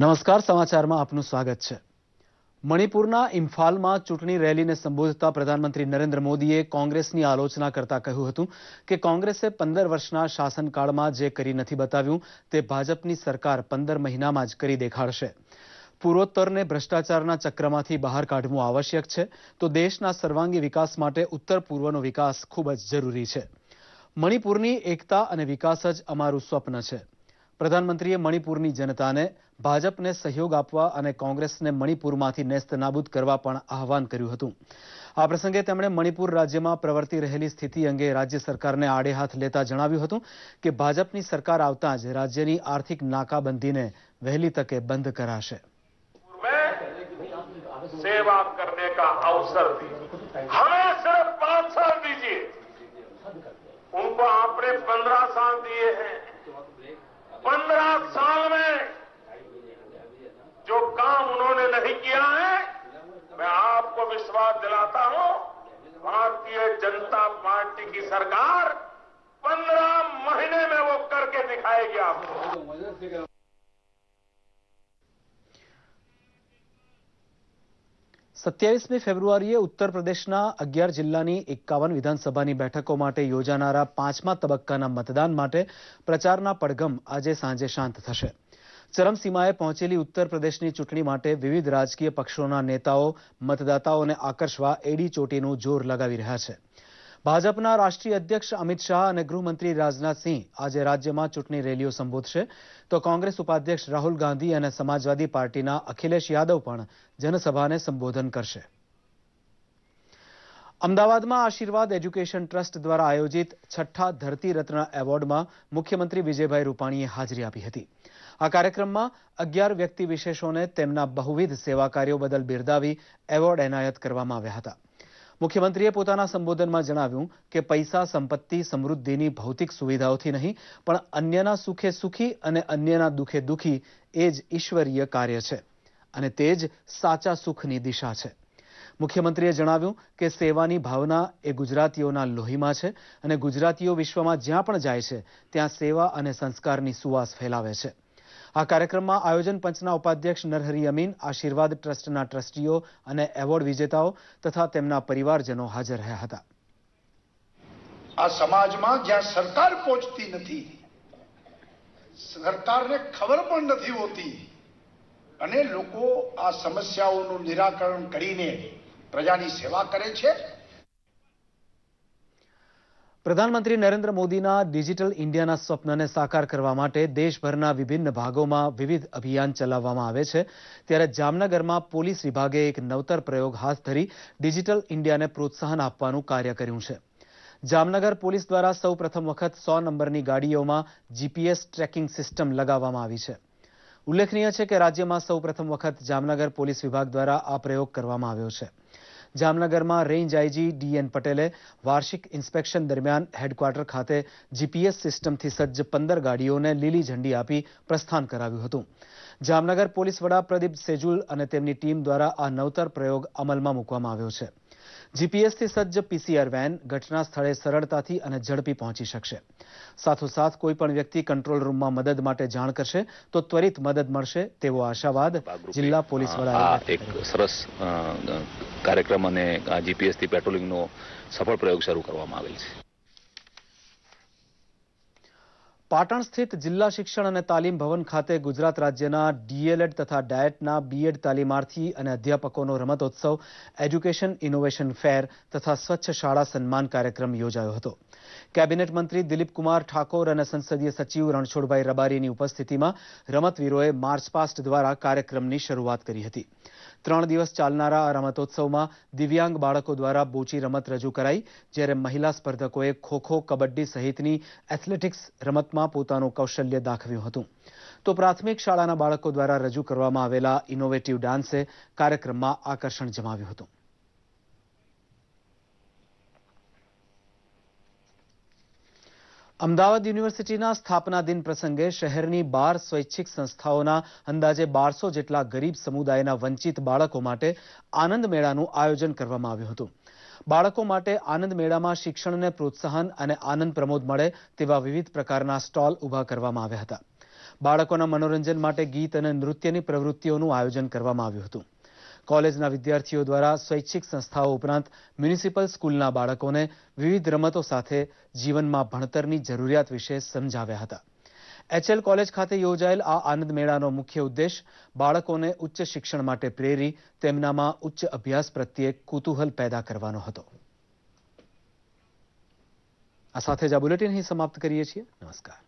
નમસ્કાર સમાચારમાં આપનું સ્વાગત છે મણિપુરના ઇમ્ફાલમાં ચૂંટણી રેલીને સંબોધતા પ્રધાનમંત્રી નરેન્દ્ર મોદીએ કોંગ્રેસની આલોચના કરતા કહ્યું હતું કે કોંગ્રેસે પંદર વર્ષના શાસનકાળમાં જે કરી નથી બતાવ્યું તે ભાજપની સરકાર પંદર મહિનામાં જ કરી દેખાડશે પૂર્વોત્તરને ભ્રષ્ટાચારના ચક્રમાંથી બહાર કાઢવું આવશ્યક છે તો દેશના સર્વાંગી વિકાસ માટે ઉત્તર પૂર્વનો વિકાસ ખૂબ જ જરૂરી છે મણિપુરની એકતા અને વિકાસ જ અમારું સ્વપ્ન છે પ્રધાનમંત્રીએ મણિપુરની જનતાને ભાજપને સહયોગ આપવા અને કોંગ્રેસને મણિપુરમાંથી નેસ્ત નાબૂદ કરવા પણ આહવાન કર્યું હતું આ પ્રસંગે તેમણે મણિપુર રાજ્યમાં પ્રવર્તી રહેલી સ્થિતિ અંગે રાજ્ય સરકારને આડે હાથ લેતા જણાવ્યું હતું કે ભાજપની સરકાર આવતા જ રાજ્યની આર્થિક નાકાબંધીને વહેલી તકે બંધ કરાશે સેવા કરને કા અવસર દીજિએ હા સાલ દીજિએ उनको जनता पार्टी की सरकार पंद्रह महीने में वो करके दिखाएगी आपको સત્યાવીસમી ફેબ્રુઆરીએ ઉત્તર પ્રદેશના અગિયાર જિલ્લાની એકાવન વિધાનસભાની બેઠકો માટે યોજાનારા પાંચમા તબક્કાના મતદાન માટે પ્રચારના પડઘમ આજે સાંજે શાંત થશે ચરમસીમાએ પહોંચેલી ઉત્તર પ્રદેશની ચૂંટણી માટે વિવિધ રાજકીય પક્ષોના નેતાઓ મતદાતાઓને આકર્ષવા એડી ચોટીનું જોર લગાવી રહ્યા છે ભાજપના રાષ્ટ્રીય અધ્યક્ષ અમિત શાહ અને ગૃહમંત્રી રાજનાથસિંહ આજે રાજ્યમાં ચૂંટણી રેલીઓ સંબોધશે તો કોંગ્રેસ ઉપાધ્યક્ષ રાહુલ ગાંધી અને સમાજવાદી પાર્ટીના અખિલેશ યાદવ પણ જનસભાને સંબોધન કરશે અમદાવાદમાં આશીર્વાદ એજ્યુકેશન ટ્રસ્ટ દ્વારા આયોજિત છઠ્ઠા ધરતી રત્ન એવોર્ડમાં મુખ્યમંત્રી વિજયભાઈ રૂપાણીએ હાજરી આપી હતી આ કાર્યક્રમમાં અગિયાર વ્યક્તિ વિશેષોને તેમના બહુવિધ સેવા કાર્યો બદલ બિરદાવી એવોર્ડ એનાયત કરવામાં આવ્યા હતા મુખ્યમંત્રીએ પોતાના સંબોધનમાં જણાવ્યું કે પૈસા સંપત્તિ સમૃદ્ધિની ભૌતિક સુવિધાઓથી નહીં પણ અન્યના સુખે સુખી અને અન્યના દુઃખે દુઃખી એ જ ઈશ્વરીય કાર્ય છે અને તે જ સાચા સુખની દિશા છે મુખ્યમંત્રીએ જણાવ્યું કે સેવાની ભાવના એ ગુજરાતીઓના લોહીમાં છે અને ગુજરાતીઓ વિશ્વમાં જ્યાં પણ જાય છે ત્યાં સેવા અને સંસ્કારની સુવાસ ફેલાવે છે આ કાર્યક્રમમાં આયોજન પંચના ઉપાધ્યક્ષ નરહરી અમીન આશીર્વાદ ટ્રસ્ટના ટ્રસ્ટીઓ અને એવોર્ડ વિજેતાઓ તથા તેમના પરિવારજનો હાજર રહ્યા હતા આ સમાજમાં જ્યાં સરકાર પહોંચતી નથી સરકારને ખબર પણ નથી હોતી અને લોકો આ સમસ્યાઓનું નિરાકરણ કરીને પ્રજાની સેવા કરે છે પ્રધાનમંત્રી નરેન્દ્ર મોદીના ડિજિટલ ઇન્ડિયાના સ્વપ્નને સાકાર કરવા માટે દેશભરના વિભિન્ન ભાગોમાં વિવિધ અભિયાન ચલાવવામાં આવે છે ત્યારે જામનગરમાં પોલીસ વિભાગે એક નવતર પ્રયોગ હાથ ધરી ડિજિટલ ઇન્ડિયાને પ્રોત્સાહન આપવાનું કાર્ય કર્યું છે જામનગર પોલીસ દ્વારા સૌ પ્રથમ વખત સો નંબરની ગાડીઓમાં જીપીએસ ટ્રેકિંગ સિસ્ટમ લગાવવામાં આવી છે ઉલ્લેખનીય છે કે રાજ્યમાં સૌ પ્રથમ વખત જામનગર પોલીસ વિભાગ દ્વારા આ પ્રયોગ કરવામાં આવ્યો છે જામનગરમાં રેન્જ આઈજી ડીએન પટેલે વાર્ષિક ઇન્સ્પેક્શન દરમિયાન હેડક્વાર્ટર ખાતે જીપીએસ સિસ્ટમથી સજ્જ પંદર ગાડીઓને લીલી ઝંડી આપી પ્રસ્થાન કરાવ્યું હતું જામનગર પોલીસ વડા પ્રદીપ સેજુલ અને તેમની ટીમ દ્વારા આ નવતર પ્રયોગ અમલમાં મૂકવામાં આવ્યો છે જીપીએસથી સજ્જ પીસીઆર વેન ઘટના સ્થળે સરળતાથી અને ઝડપી પહોંચી શકશે સાથોસાથ કોઈપણ વ્યક્તિ કંટ્રોલ રૂમમાં મદદ માટે જાણ કરશે તો ત્વરિત મદદ મળશે તેવો આશાવાદ જિલ્લા પોલીસ વડા એક સરસ કાર્યક્રમ અને જીપીએસથી પેટ્રોલિંગનો સફળ પ્રયોગ શરૂ કરવામાં આવેલ છે પાટણ સ્થિત જિલ્લા શિક્ષણ અને તાલીમ ભવન ખાતે ગુજરાત રાજ્યના ડીએલએડ તથા ડાયટના બીએડ તાલીમાર્થી અને અધ્યાપકોનો રમતોત્સવ એજ્યુકેશન ઇનોવેશન ફેર તથા સ્વચ્છ શાળા સન્માન કાર્યક્રમ યોજાયો હતો કેબિનેટ મંત્રી દિલીપકુમાર ઠાકોર અને સંસદીય સચિવ રણછોડભાઈ રબારીની ઉપસ્થિતિમાં રમતવીરોએ માર્ચ પાસ્ટ દ્વારા કાર્યક્રમની શરૂઆત કરી હતી ત્રણ દિવસ ચાલનારા આ રમતોત્સવમાં દિવ્યાંગ બાળકો દ્વારા બોચી રમત રજૂ કરાઈ જ્યારે મહિલા સ્પર્ધકોએ ખોખો કબડ્ડી સહિતની એથ્લેટિક્સ રમતમાં પોતાનું કૌશલ્ય દાખવ્યું હતું તો પ્રાથમિક શાળાના બાળકો દ્વારા રજૂ કરવામાં આવેલા ઇનોવેટિવ ડાન્સે કાર્યક્રમમાં આકર્ષણ જમાવ્યું હતું અમદાવાદ યુનિવર્સિટીના સ્થાપના દિન પ્રસંગે શહેરની બાર સ્વૈચ્છિક સંસ્થાઓના અંદાજે બારસો જેટલા ગરીબ સમુદાયના વંચિત બાળકો માટે આનંદ મેળાનું આયોજન કરવામાં આવ્યું હતું બાળકો માટે આનંદ મેળામાં શિક્ષણને પ્રોત્સાહન અને આનંદ પ્રમોદ મળે તેવા વિવિધ પ્રકારના સ્ટોલ ઊભા કરવામાં આવ્યા હતા બાળકોના મનોરંજન માટે ગીત અને નૃત્યની પ્રવૃત્તિઓનું આયોજન કરવામાં આવ્યું હતું કોલેજના વિદ્યાર્થીઓ દ્વારા સ્વૈચ્છિક સંસ્થાઓ ઉપરાંત મ્યુનિસિપલ સ્કૂલના બાળકોને વિવિધ રમતો સાથે જીવનમાં ભણતરની જરૂરિયાત વિશે સમજાવ્યા હતા એચએલ કોલેજ ખાતે યોજાયેલ આ આનંદ મેળાનો મુખ્ય ઉદ્દેશ બાળકોને ઉચ્ચ શિક્ષણ માટે પ્રેરી તેમનામાં ઉચ્ચ અભ્યાસ પ્રત્યે કુતૂહલ પેદા કરવાનો હતો આ સાથે જ આ બુલેટિન અહીં સમાપ્ત કરીએ છીએ નમસ્કાર